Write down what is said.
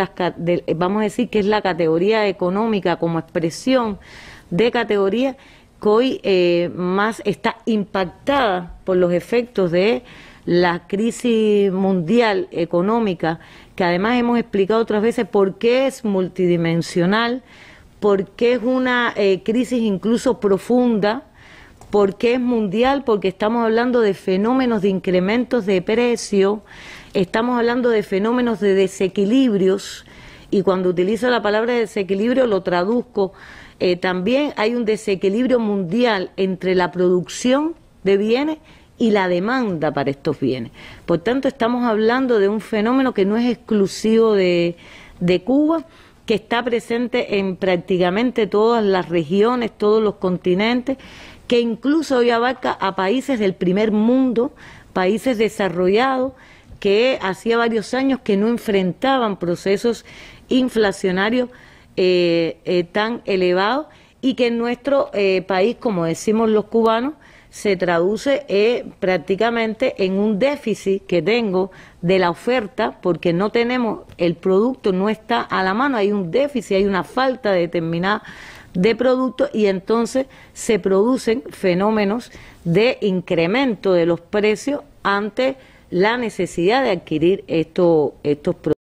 Eh, vamos a decir que es la categoría económica como expresión de categoría que hoy eh, más está impactada por los efectos de la crisis mundial económica, que además hemos explicado otras veces por qué es multidimensional, por qué es una eh, crisis incluso profunda, ¿Por qué es mundial? Porque estamos hablando de fenómenos de incrementos de precio, estamos hablando de fenómenos de desequilibrios, y cuando utilizo la palabra desequilibrio lo traduzco. Eh, también hay un desequilibrio mundial entre la producción de bienes y la demanda para estos bienes. Por tanto, estamos hablando de un fenómeno que no es exclusivo de Cuba, que está presente en prácticamente todas las regiones, todos los continentes, que incluso hoy abarca a países del primer mundo, países desarrollados, que hacía varios años que no enfrentaban procesos inflacionarios eh, eh, tan elevados y que en nuestro eh, país, como decimos los cubanos, se traduce eh, prácticamente en un déficit que tengo de la oferta porque no tenemos, el producto no está a la mano, hay un déficit, hay una falta determinada de productos y entonces se producen fenómenos de incremento de los precios ante la necesidad de adquirir estos productos.